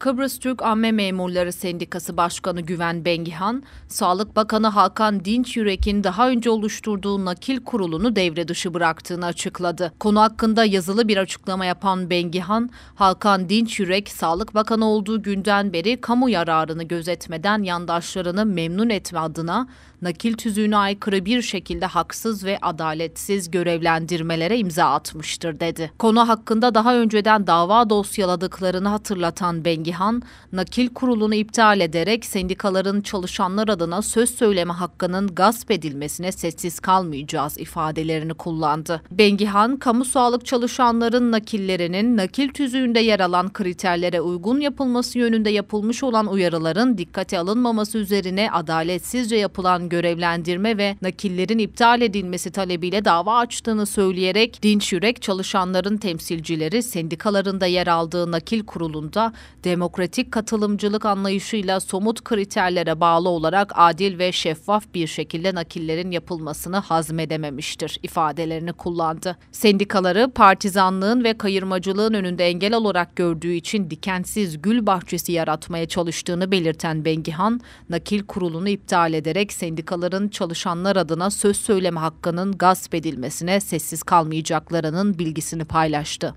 Kıbrıs Türk Amme Memurları Sendikası Başkanı Güven Bengihan, Sağlık Bakanı Hakan Dinç Yürek'in daha önce oluşturduğu nakil kurulunu devre dışı bıraktığını açıkladı. Konu hakkında yazılı bir açıklama yapan Bengihan, Hakan Dinç Yürek, Sağlık Bakanı olduğu günden beri kamu yararını gözetmeden yandaşlarını memnun etme adına nakil tüzüğüne aykırı bir şekilde haksız ve adaletsiz görevlendirmelere imza atmıştır dedi. Konu hakkında daha önceden dava dosyaladıklarını hatırlatan Bengihan, Nagihan, nakil kurulunu iptal ederek sendikaların çalışanlar adına söz söyleme hakkının gasp edilmesine sessiz kalmayacağız ifadelerini kullandı. Bengihan, kamu sağlık çalışanların nakillerinin nakil tüzüğünde yer alan kriterlere uygun yapılması yönünde yapılmış olan uyarıların dikkate alınmaması üzerine adaletsizce yapılan görevlendirme ve nakillerin iptal edilmesi talebiyle dava açtığını söyleyerek Dinç Yürek çalışanların temsilcileri sendikalarında yer aldığı nakil kurulunda demokrasi demokratik katılımcılık anlayışıyla somut kriterlere bağlı olarak adil ve şeffaf bir şekilde nakillerin yapılmasını hazmedememiştir ifadelerini kullandı. Sendikaları partizanlığın ve kayırmacılığın önünde engel olarak gördüğü için dikensiz gül bahçesi yaratmaya çalıştığını belirten Bengihan, nakil kurulunu iptal ederek sendikaların çalışanlar adına söz söyleme hakkının gasp edilmesine sessiz kalmayacaklarının bilgisini paylaştı.